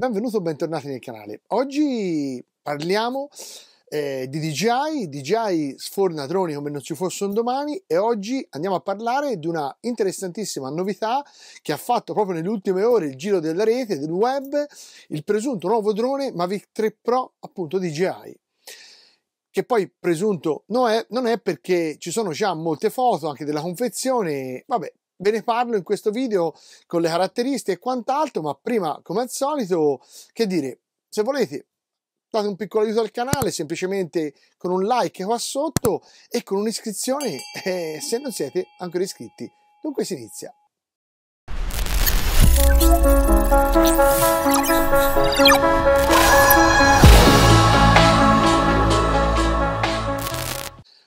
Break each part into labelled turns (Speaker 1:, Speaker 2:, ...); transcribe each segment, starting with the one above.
Speaker 1: benvenuto, bentornati nel canale. Oggi parliamo eh, di DJI, DJI sforna droni come non ci fosse un domani e oggi andiamo a parlare di una interessantissima novità che ha fatto proprio nelle ultime ore il giro della rete, del web, il presunto nuovo drone Mavic 3 Pro appunto DJI che poi presunto non è, non è, perché ci sono già molte foto anche della confezione, vabbè, Ve ne parlo in questo video con le caratteristiche e quant'altro, ma prima, come al solito, che dire, se volete date un piccolo aiuto al canale semplicemente con un like qua sotto e con un'iscrizione eh, se non siete ancora iscritti. Dunque si inizia.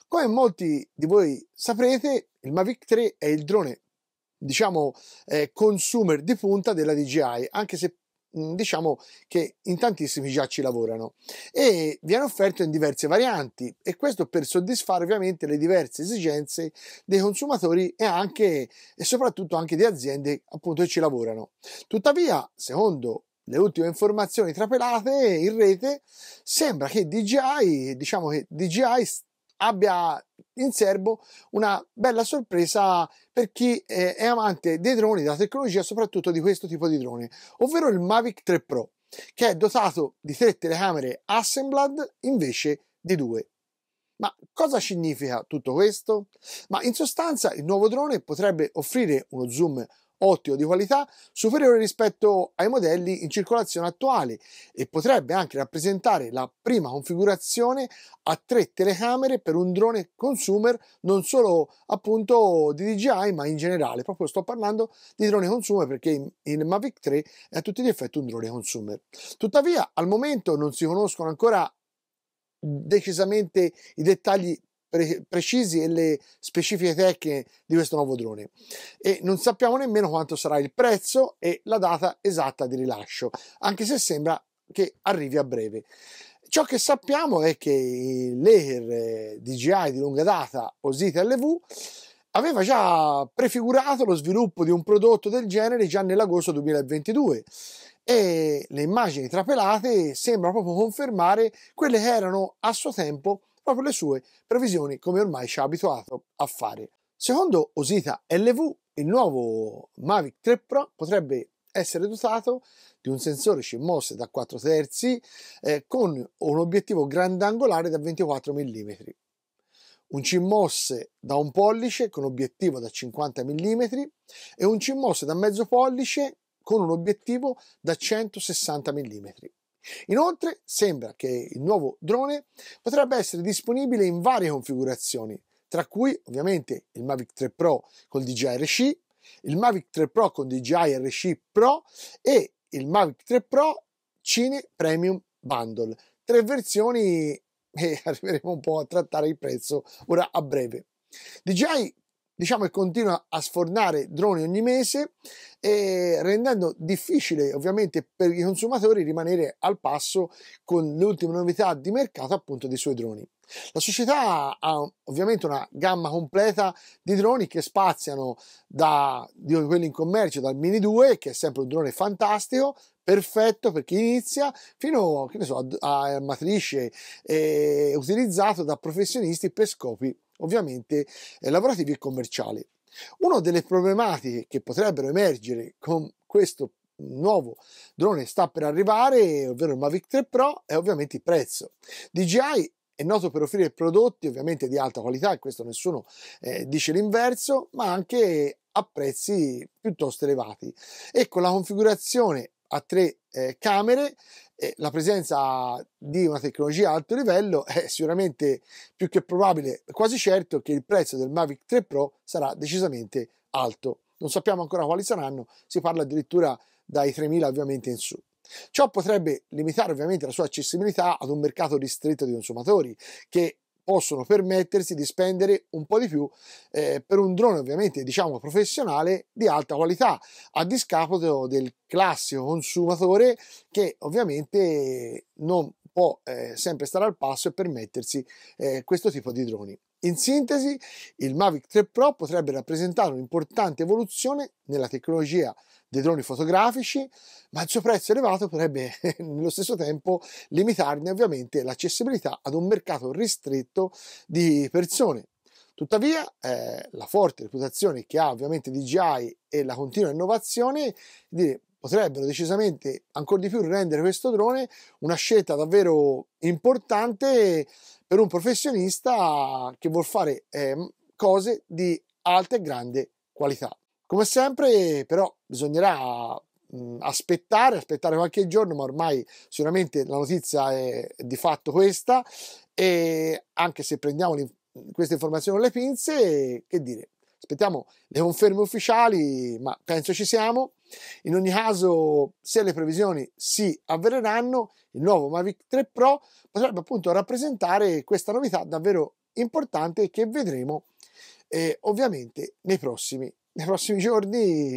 Speaker 1: Come molti di voi saprete, il Mavic 3 è il drone diciamo, eh, consumer di punta della DJI, anche se mm, diciamo che in tantissimi già ci lavorano e viene offerto in diverse varianti e questo per soddisfare ovviamente le diverse esigenze dei consumatori e anche e soprattutto anche di aziende appunto che ci lavorano tuttavia secondo le ultime informazioni trapelate in rete sembra che DJI diciamo che DJI abbia in serbo una bella sorpresa per chi eh, è amante dei droni, della tecnologia, soprattutto di questo tipo di drone, ovvero il Mavic 3 Pro, che è dotato di tre telecamere Assemblad invece di due. Ma cosa significa tutto questo? Ma in sostanza il nuovo drone potrebbe offrire uno zoom ottimo di qualità superiore rispetto ai modelli in circolazione attuali e potrebbe anche rappresentare la prima configurazione a tre telecamere per un drone consumer non solo appunto di DJI ma in generale proprio sto parlando di drone consumer perché il Mavic 3 è a tutti gli effetti un drone consumer tuttavia al momento non si conoscono ancora decisamente i dettagli pre- precisi e le specifiche tecniche di questo nuovo drone e non sappiamo nemmeno quanto sarà il prezzo e la data esatta di rilascio, anche se sembra che arrivi a breve. Ciò che sappiamo è che il eh, DJI di lunga data Osita LV aveva già prefigurato lo sviluppo di un prodotto del genere già nell'agosto 2022 e le immagini trapelate sembrano proprio confermare quelle che erano a suo tempo proprio le sue previsioni come ormai ci ha abituato a fare. Secondo Osita LV, il nuovo Mavic 3 Pro potrebbe essere dotato di un sensore CMOS da 4 terzi eh, con un obiettivo grandangolare da 24 mm, un CMOS da un pollice con obiettivo da 50 mm e un CMOS da mezzo pollice con un obiettivo da 160 mm. Inoltre sembra che il nuovo drone potrebbe essere disponibile in varie configurazioni, tra cui ovviamente il Mavic 3 Pro col DJI RC, il Mavic 3 Pro con DJI RC Pro e il Mavic 3 Pro Cine Premium Bundle. Tre versioni e arriveremo un po' a trattare il prezzo ora a breve. DJI diciamo che continua a sfornare droni ogni mese rendendo difficile ovviamente per i consumatori rimanere al passo con le ultime novità di mercato appunto dei suoi droni. La società ha ovviamente una gamma completa di droni che spaziano da di quelli in commercio, dal Mini 2, che è sempre un drone fantastico, perfetto per chi inizia, fino so, a, a matrice eh, utilizzato da professionisti per scopi ovviamente eh, lavorativi e commerciali. Una delle problematiche che potrebbero emergere con questo nuovo drone sta per arrivare, ovvero il Mavic 3 Pro, è ovviamente il prezzo. DJI è noto per offrire prodotti ovviamente di alta qualità, e questo nessuno eh, dice l'inverso, ma anche a prezzi piuttosto elevati e con la configurazione a tre eh, camere, eh, la presenza di una tecnologia a alto livello è sicuramente più che probabile, quasi certo che il prezzo del Mavic 3 Pro sarà decisamente alto. Non sappiamo ancora quali saranno, si parla addirittura dai 3.000 ovviamente in su. Ciò potrebbe limitare ovviamente la sua accessibilità ad un mercato ristretto di consumatori che possono permettersi di spendere un po' di più eh, per un drone ovviamente diciamo professionale di alta qualità a discapito del classico consumatore che ovviamente non può eh, sempre stare al passo e permettersi eh, questo tipo di droni. In sintesi, il Mavic 3 Pro potrebbe rappresentare un'importante evoluzione nella tecnologia dei droni fotografici, ma il suo prezzo elevato potrebbe nello stesso tempo limitarne ovviamente l'accessibilità ad un mercato ristretto di persone. Tuttavia, eh, la forte reputazione che ha ovviamente DJI e la continua innovazione, dire, potrebbero decisamente ancora di più rendere questo drone una scelta davvero importante per un professionista che vuol fare eh, cose di alta e grande qualità. Come sempre però bisognerà mh, aspettare, aspettare qualche giorno, ma ormai sicuramente la notizia è di fatto questa e anche se prendiamo queste informazioni con le pinze, che dire, Aspettiamo le conferme ufficiali, ma penso ci siamo. In ogni caso, se le previsioni si avvereranno, il nuovo Mavic 3 Pro potrebbe appunto rappresentare questa novità davvero importante che vedremo eh, ovviamente nei prossimi, nei prossimi giorni,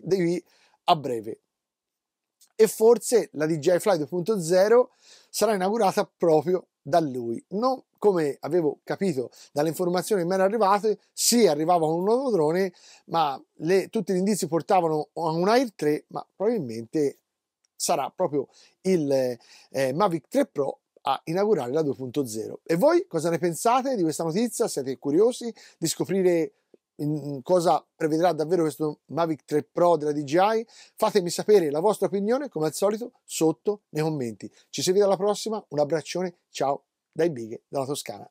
Speaker 1: di qui a breve. E forse la DJI Fly 2.0 sarà inaugurata proprio da lui. Non, come avevo capito dalle informazioni che mi erano arrivate, sì, arrivava con un nuovo drone, ma le, tutti gli indizi portavano a un Air 3, ma probabilmente sarà proprio il eh, Mavic 3 Pro a inaugurare la 2.0. E voi cosa ne pensate di questa notizia? Siete curiosi di scoprire cosa prevedrà davvero questo Mavic 3 Pro della DJI fatemi sapere la vostra opinione come al solito sotto nei commenti ci si vede alla prossima un abbraccione ciao dai bighe dalla Toscana